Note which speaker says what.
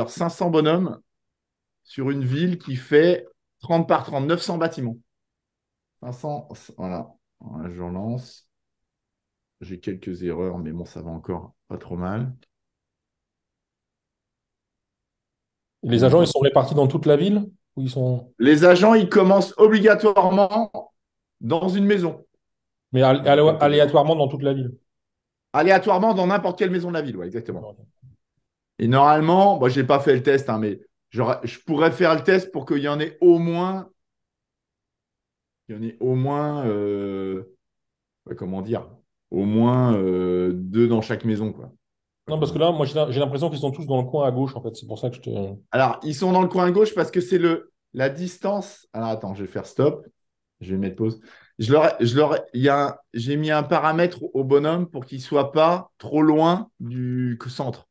Speaker 1: 500 bonhommes sur une ville qui fait 30 par 30, 900 bâtiments. 500, voilà, je lance. J'ai quelques erreurs, mais bon, ça va encore pas trop mal. Les agents, ils sont répartis dans toute la ville ou ils sont... Les agents, ils commencent obligatoirement dans une
Speaker 2: maison. Mais aléatoirement dans toute la ville
Speaker 1: Aléatoirement dans n'importe quelle maison de la ville, oui, exactement. Et normalement, moi, je n'ai pas fait le test, hein, mais je pourrais faire le test pour qu'il y en ait au moins. Il y en ait au moins. Euh, comment dire Au moins euh, deux dans chaque maison, quoi.
Speaker 3: Non, parce que là, moi, j'ai l'impression qu'ils sont tous dans le coin à gauche, en fait. C'est pour ça que je te.
Speaker 1: Alors, ils sont dans le coin à gauche parce que c'est le la distance. Alors, attends, je vais faire stop. Je vais mettre pause. j'ai mis un paramètre au bonhomme pour qu'il soit pas trop loin du centre.